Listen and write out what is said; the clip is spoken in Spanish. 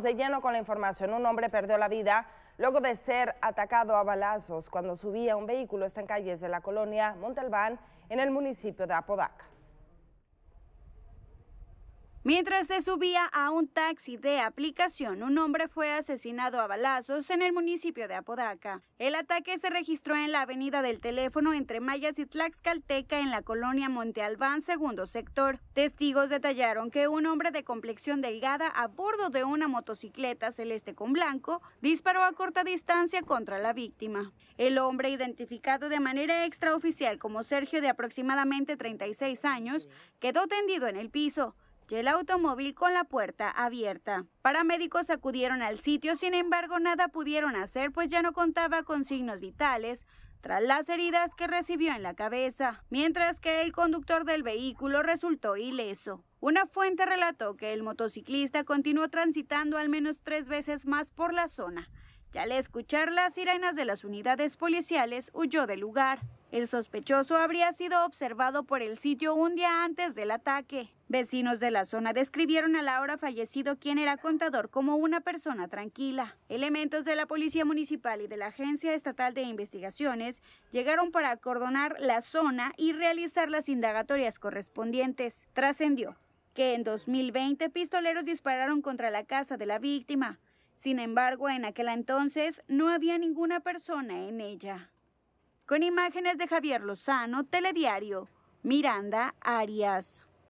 se de lleno con la información. Un hombre perdió la vida luego de ser atacado a balazos cuando subía un vehículo. Está en calles de la colonia Montalbán, en el municipio de Apodaca. Mientras se subía a un taxi de aplicación, un hombre fue asesinado a balazos en el municipio de Apodaca. El ataque se registró en la avenida del teléfono entre Mayas y Tlaxcalteca en la colonia Monte Albán, segundo sector. Testigos detallaron que un hombre de complexión delgada a bordo de una motocicleta celeste con blanco disparó a corta distancia contra la víctima. El hombre, identificado de manera extraoficial como Sergio de aproximadamente 36 años, quedó tendido en el piso y el automóvil con la puerta abierta. Paramédicos acudieron al sitio, sin embargo nada pudieron hacer pues ya no contaba con signos vitales tras las heridas que recibió en la cabeza, mientras que el conductor del vehículo resultó ileso. Una fuente relató que el motociclista continuó transitando al menos tres veces más por la zona, y al escuchar las sirenas de las unidades policiales, huyó del lugar. El sospechoso habría sido observado por el sitio un día antes del ataque. Vecinos de la zona describieron a la hora fallecido quien era contador como una persona tranquila. Elementos de la Policía Municipal y de la Agencia Estatal de Investigaciones llegaron para acordonar la zona y realizar las indagatorias correspondientes. Trascendió que en 2020 pistoleros dispararon contra la casa de la víctima. Sin embargo, en aquel entonces no había ninguna persona en ella. Con imágenes de Javier Lozano, Telediario, Miranda Arias.